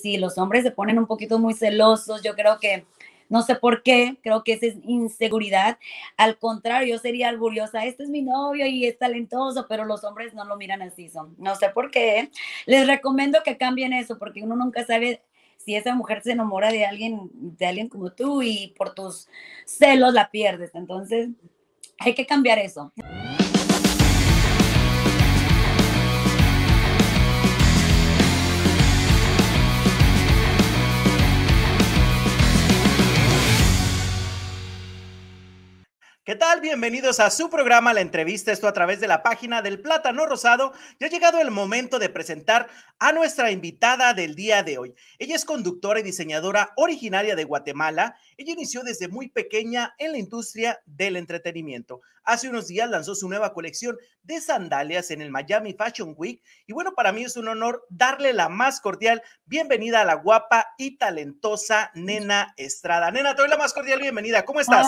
sí, los hombres se ponen un poquito muy celosos, yo creo que no sé por qué, creo que esa es inseguridad. Al contrario, yo sería orgullosa, este es mi novio y es talentoso, pero los hombres no lo miran así, son. No sé por qué. Les recomiendo que cambien eso, porque uno nunca sabe si esa mujer se enamora de alguien, de alguien como tú y por tus celos la pierdes. Entonces, hay que cambiar eso. ¿Qué tal? Bienvenidos a su programa La Entrevista, esto a través de la página del Plátano Rosado. Ya ha llegado el momento de presentar a nuestra invitada del día de hoy. Ella es conductora y diseñadora originaria de Guatemala. Ella inició desde muy pequeña en la industria del entretenimiento. Hace unos días lanzó su nueva colección de sandalias en el Miami Fashion Week. Y bueno, para mí es un honor darle la más cordial bienvenida a la guapa y talentosa Nena Estrada. Nena, te doy la más cordial bienvenida. ¿Cómo estás?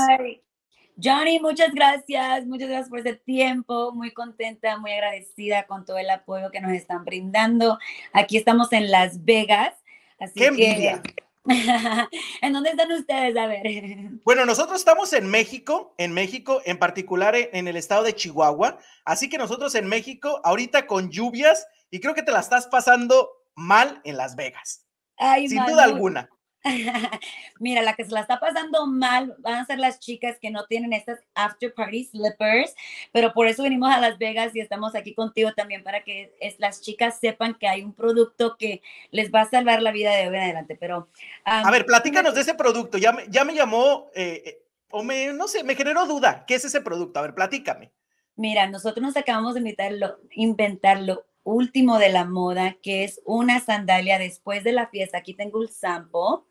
Johnny, muchas gracias, muchas gracias por ese tiempo, muy contenta, muy agradecida con todo el apoyo que nos están brindando. Aquí estamos en Las Vegas, así Qué que... ¿En dónde están ustedes? A ver. Bueno, nosotros estamos en México, en México, en particular en el estado de Chihuahua, así que nosotros en México, ahorita con lluvias, y creo que te la estás pasando mal en Las Vegas. Ay, sin duda alguna. Mira, la que se la está pasando mal van a ser las chicas que no tienen estas after party slippers, pero por eso venimos a Las Vegas y estamos aquí contigo también para que las chicas sepan que hay un producto que les va a salvar la vida de hoy en adelante. Pero a ver, platícanos de ese producto. Ya me, ya me llamó eh, eh, o me no sé, me generó duda. ¿Qué es ese producto? A ver, platícame. Mira, nosotros nos acabamos de inventar inventarlo último de la moda, que es una sandalia después de la fiesta. Aquí tengo el sampo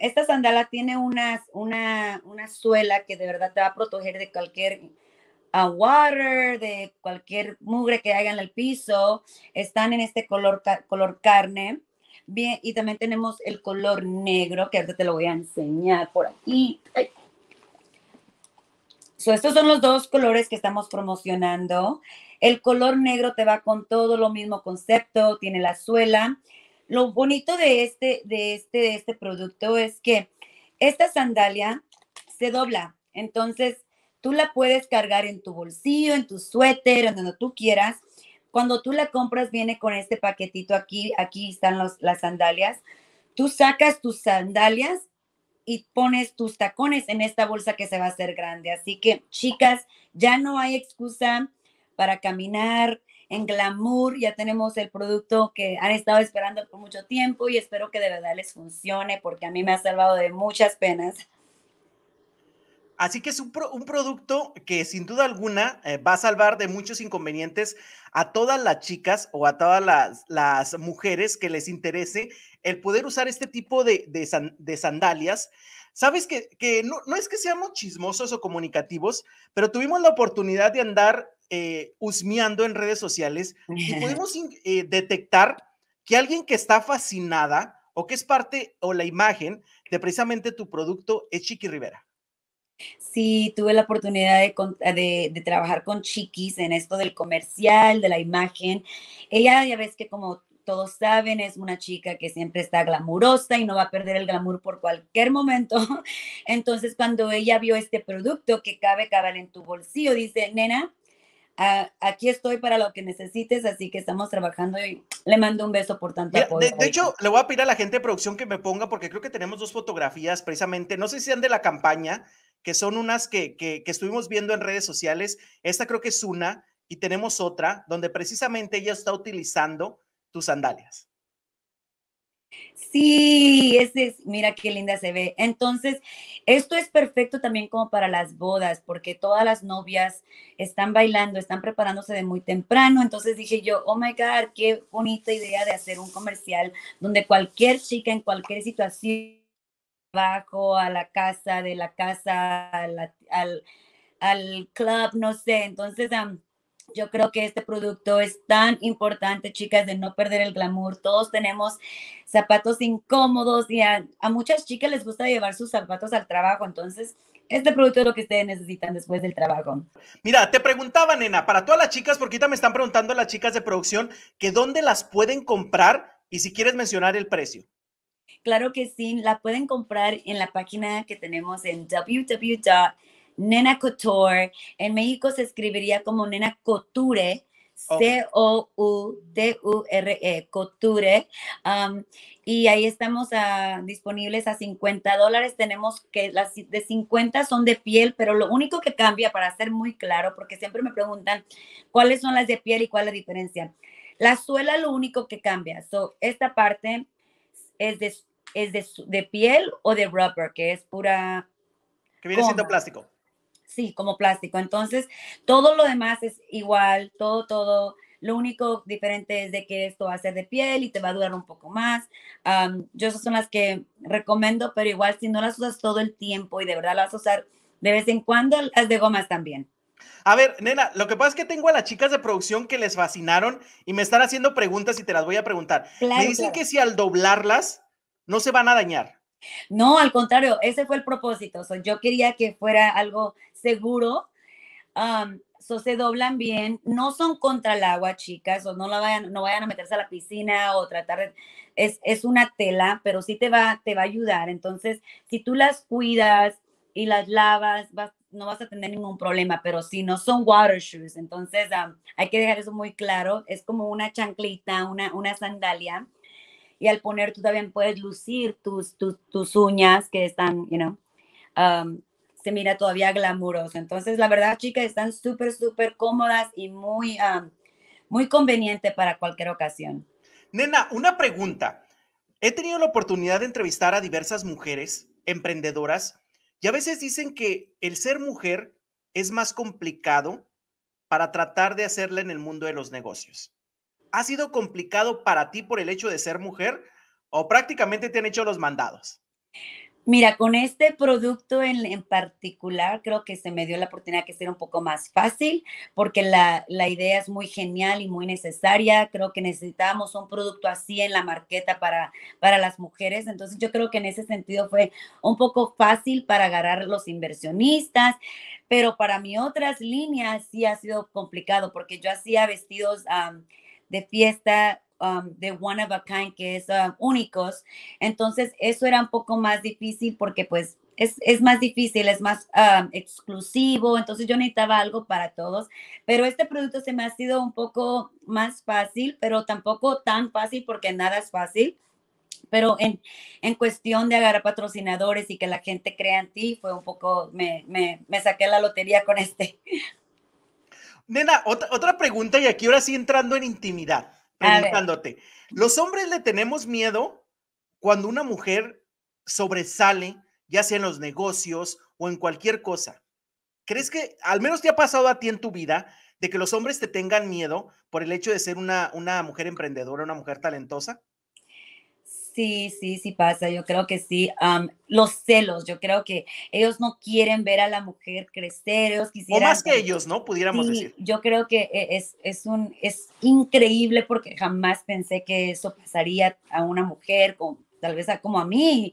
esta sandala tiene una, suela que de verdad te va a proteger de cualquier agua ah, water, de cualquier mugre que haya en el piso. Están en este color, color carne. Bien, y también tenemos el color negro, que ahorita te lo voy a enseñar por aquí. estos son los dos colores que estamos promocionando. El color negro te va con todo lo mismo concepto, tiene la suela lo bonito de este, de este, de este producto es que esta sandalia se dobla. Entonces, tú la puedes cargar en tu bolsillo, en tu suéter, en donde tú quieras. Cuando tú la compras, viene con este paquetito aquí. Aquí están las sandalias. Tú sacas tus sandalias y pones tus tacones en esta bolsa que se va a hacer grande. Así que, chicas, ya no hay excusa para caminar en glamour, ya tenemos el producto que han estado esperando por mucho tiempo y espero que de verdad les funcione porque a mí me ha salvado de muchas penas. Así que es un, producto que sin duda alguna eh, va a salvar de muchos inconvenientes a todas las chicas o a todas las, mujeres que les interese el poder usar este tipo de sandalias. Sabes que, no, es que seamos chismosos o comunicativos, pero tuvimos la oportunidad de andar eh, husmeando en redes sociales y pudimos eh, detectar que alguien que está fascinada o que es parte o la imagen de precisamente tu producto es Chiqui Rivera. Sí, tuve la oportunidad de, de, trabajar con Chiquis en esto del comercial, de la imagen. Ella ya ves que como todos saben, es una chica que siempre está glamurosa y no va a perder el glamour por cualquier momento. Entonces, cuando ella vio este producto que cabe cabal en tu bolsillo, dice, nena, aquí estoy para lo que necesites, así que estamos trabajando y le mando un beso por tanto apoyo. De, hecho, le voy a pedir a la gente de producción que me ponga, porque creo que tenemos dos fotografías precisamente, no sé si sean de la campaña, que son unas que, que, que estuvimos viendo en redes sociales. Esta creo que es una, y tenemos otra, donde precisamente ella está utilizando tus sandalias. Sí, ese es, mira qué linda se ve. Entonces, esto es perfecto también como para las bodas, porque todas las novias están bailando, están preparándose de muy temprano. Entonces dije yo, oh my God, qué bonita idea de hacer un comercial donde cualquier chica en cualquier situación, bajo a la casa, de la casa, al, al, club, no sé. Entonces, yo creo que este producto es tan importante, chicas, de no perder el glamour. Todos tenemos zapatos incómodos y a, muchas chicas les gusta llevar sus zapatos al trabajo. Entonces, este producto es lo que ustedes necesitan después del trabajo. Mira, te preguntaba, nena, para todas las chicas, porque ahorita me están preguntando las chicas de producción que dónde las pueden comprar y si quieres mencionar el precio. Claro que sí, la pueden comprar en la página que tenemos en www Nena Couture. En México se escribiría como Nena Couture. Oh. E, C-O-U-T-U-R-E, Couture. Um, y ahí estamos ah, disponibles a 50 dólares. Tenemos que las de 50 son de piel, pero lo único que cambia, para ser muy claro, porque siempre me preguntan cuáles son las de piel y cuál es la diferencia. La suela lo único que cambia. esta parte es de, es de, piel o de rubber, que es pura... Que viene siendo plástico. Sí, como plástico. Entonces, todo lo demás es igual, todo, todo. Lo único diferente es de que esto va a ser de piel y te va a durar un poco más. yo esas son las que recomiendo, pero igual si no las usas todo el tiempo y de verdad las vas a usar de vez en cuando, las de gomas también. A ver, nena, lo que pasa es que tengo a las chicas de producción que les fascinaron y me están haciendo preguntas y te las voy a preguntar. me dicen que si al doblarlas no se van a dañar. No, al contrario, ese fue el propósito. yo quería que fuera algo seguro. Um, so, se doblan bien, no son contra el agua, chicas, no, la vayan, no vayan a meterse a la piscina o tratar Es, una tela, pero sí te va, te va a ayudar. Entonces, si tú las cuidas y las lavas, no vas a tener ningún problema, pero si no son water shoes, entonces um, hay que dejar eso muy claro. Es como una chanclita, una sandalia y al poner tú también puedes lucir tus, tus, uñas que están, you know, um, se mira todavía glamuroso. Entonces, la verdad, chicas, están súper, súper cómodas y muy, um, muy conveniente para cualquier ocasión. Nena, una pregunta. He tenido la oportunidad de entrevistar a diversas mujeres emprendedoras y a veces dicen que el ser mujer es más complicado para tratar de hacerla en el mundo de los negocios. ¿Ha sido complicado para ti por el hecho de ser mujer o prácticamente te han hecho los mandados? Mira, con este producto en, particular, creo que se me dio la oportunidad que ser un poco más fácil, porque la, idea es muy genial y muy necesaria. Creo que necesitábamos un producto así en la marqueta para, para las mujeres. Entonces, yo creo que en ese sentido fue un poco fácil para agarrar los inversionistas, pero para mí otras líneas sí ha sido complicado, porque yo hacía vestidos de fiesta, um, de one of a kind, que es um, únicos. Entonces, eso era un poco más difícil porque pues es, es, más difícil, es más um, exclusivo, entonces yo necesitaba algo para todos, pero este producto se me ha sido un poco más fácil, pero tampoco tan fácil porque nada es fácil, pero en, en cuestión de agarrar patrocinadores y que la gente crea en ti, fue un poco, me, me, me saqué la lotería con este. Nena, otra, otra pregunta y aquí ahora sí entrando en intimidad, preguntándote. ¿Los hombres le tenemos miedo cuando una mujer sobresale, ya sea en los negocios o en cualquier cosa? ¿Crees que al menos te ha pasado a ti en tu vida de que los hombres te tengan miedo por el hecho de ser una, una mujer emprendedora, una mujer talentosa? Sí, sí, sí pasa, yo creo que sí. los celos, yo creo que ellos no quieren ver a la mujer crecer, ellos O más que ellos, ¿no? Pudiéramos decir. Yo creo que eh, es, un, es increíble porque jamás pensé que eso pasaría a una mujer, tal vez a, como a mí.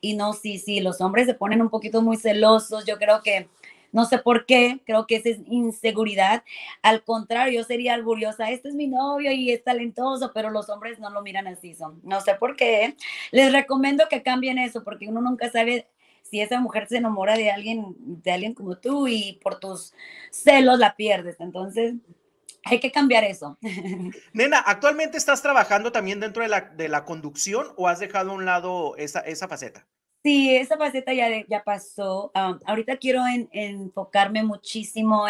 Y no, sí, sí, los hombres se ponen un poquito muy celosos, yo creo que no sé por qué, creo que esa es inseguridad. Al contrario, yo sería orgullosa. este es mi novio y es talentoso, pero los hombres no lo miran así, No sé por qué. Les recomiendo que cambien eso, porque uno nunca sabe si esa mujer se enamora de alguien, de alguien como tú y por tus celos la pierdes. Entonces, hay que cambiar eso. Nena, ¿actualmente estás trabajando también dentro de la, de la conducción o has dejado a un lado esa faceta? Sí, esa faceta ya, ya pasó. Ah, ahorita quiero enfocarme muchísimo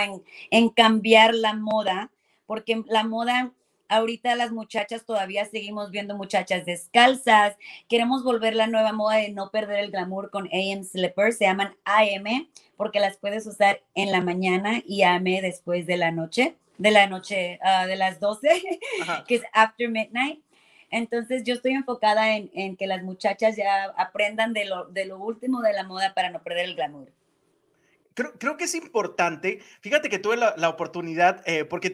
en, cambiar la moda, porque la moda, ahorita las muchachas todavía seguimos viendo muchachas descalzas. Queremos volver la nueva moda de no perder el glamour con AM Slippers, se llaman AM, porque las puedes usar en la mañana y AM después de la noche, de la noche, ah, de las 12, que es after midnight. Entonces yo estoy enfocada en, que las muchachas ya aprendan de lo, último de la moda para no perder el glamour. Creo, que es importante. Fíjate que tuve la, oportunidad, eh, porque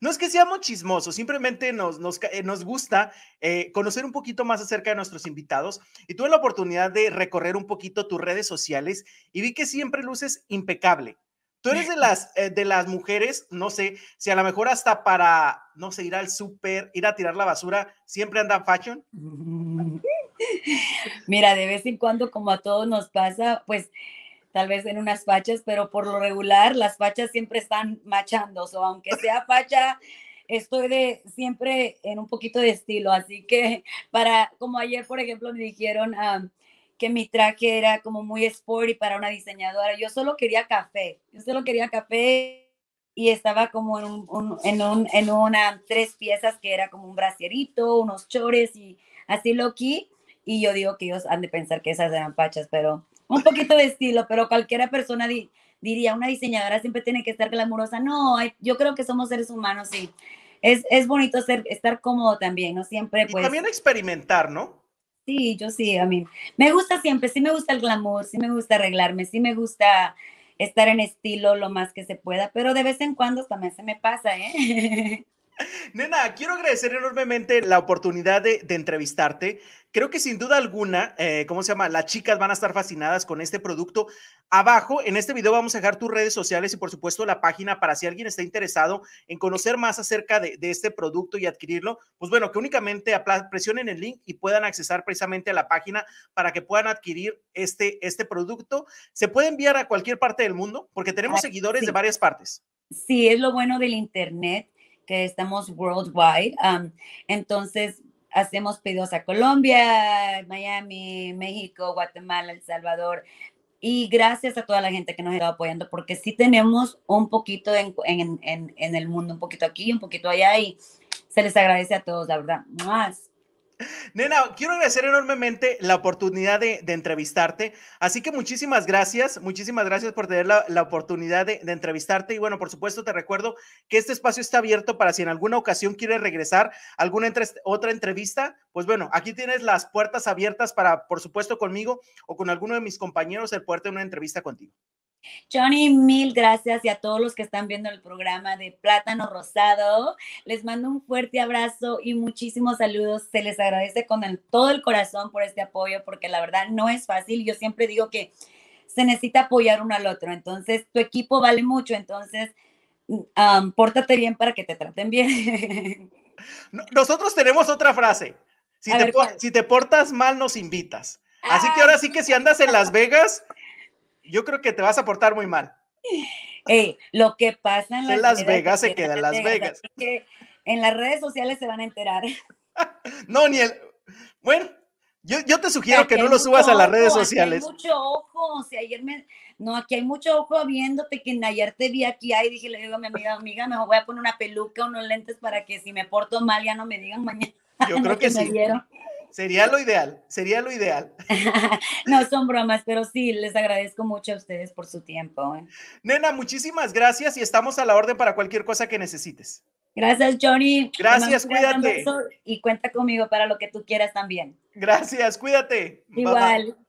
no es que seamos chismosos, simplemente nos, eh, gusta eh, conocer un poquito más acerca de nuestros invitados. Y tuve la oportunidad de recorrer un poquito tus redes sociales y vi que siempre luces impecable. Tú eres de las, eh, de las mujeres, no sé, si a lo mejor hasta para, no sé, ir al súper, ir a tirar la basura, siempre andan fashion. Mm. Mira, de vez en cuando, como a todos nos pasa, pues tal vez en unas fachas, pero por lo regular las fachas siempre están machando, o aunque sea facha, estoy de siempre en un poquito de estilo, así que para, como ayer, por ejemplo, me dijeron... a que mi traje era como muy sporty para una diseñadora. Yo solo quería café, yo solo quería café y estaba como en, un, en, un, en una, tres piezas que era como un brasierito, unos chores y así lo que Y yo digo que ellos han de pensar que esas eran pachas, pero un poquito de estilo, pero cualquiera persona diría, una diseñadora siempre tiene que estar glamurosa. No, yo creo que somos seres humanos y es, bonito ser, estar cómodo también, ¿no? Siempre pues. Y también experimentar, ¿no? Sí, yo sí, a mí me gusta siempre, sí me gusta el glamour, sí me gusta arreglarme, sí me gusta estar en estilo lo más que se pueda, pero de vez en cuando también se me pasa, ¿eh? Nena, quiero agradecer enormemente la oportunidad de, entrevistarte. Creo que sin duda alguna, eh, ¿cómo se llama? Las chicas van a estar fascinadas con este producto. Abajo, en este video vamos a dejar tus redes sociales y por supuesto la página para si alguien está interesado en conocer más acerca de, este producto y adquirirlo. Pues bueno, que únicamente presionen el link y puedan accesar precisamente a la página para que puedan adquirir este, este producto. ¿Se puede enviar a cualquier parte del mundo? Porque tenemos seguidores de varias partes. Sí, es lo bueno del Internet que estamos worldwide. entonces, hacemos pedidos a Colombia, Miami, México, Guatemala, El Salvador. Y gracias a toda la gente que nos ha estado apoyando, porque sí tenemos un poquito en, en el mundo, un poquito aquí, un poquito allá, y se les agradece a todos, la verdad. Más. Nena, quiero agradecer enormemente la oportunidad de, entrevistarte. Así que muchísimas gracias, muchísimas gracias por tener la, oportunidad de, entrevistarte. Y bueno, por supuesto, te recuerdo que este espacio está abierto para si en alguna ocasión quieres regresar a alguna otra entrevista, pues bueno, aquí tienes las puertas abiertas para, por supuesto, conmigo o con alguno de mis compañeros, el puerto de una entrevista contigo. Johnny, mil gracias y a todos los que están viendo el programa de Plátano Rosado. Les mando un fuerte abrazo y muchísimos saludos. Se les agradece con todo el corazón por este apoyo porque la verdad no es fácil. Yo siempre digo que se necesita apoyar uno al otro. Entonces, tu equipo vale mucho. Entonces, um, pórtate bien para que te traten bien. Nosotros tenemos otra frase. Si, te, si te portas mal, nos invitas. Así que ahora sí que si andas en Las Vegas, yo creo que te vas a portar muy mal. lo que pasa en Las, Vegas, se queda en Las Vegas. en las redes sociales se van a enterar. no, ni el. Bueno, yo, te sugiero que, no lo subas a las redes sociales. Hay mucho ojo, ayer me. No, aquí hay mucho ojo viéndote, que ayer te vi aquí, ahí dije, le digo a mi amiga, amiga, mejor voy a poner una peluca, o unos lentes para que si me porto mal ya no me digan mañana. Yo creo que sí. Sería lo ideal, sería lo ideal. no, son bromas, pero sí, les agradezco mucho a ustedes por su tiempo. ¿eh? Nena, muchísimas gracias y estamos a la orden para cualquier cosa que necesites. Gracias, Johnny. Gracias, cuídate. Y cuenta conmigo para lo que tú quieras también. Gracias, cuídate. Igual.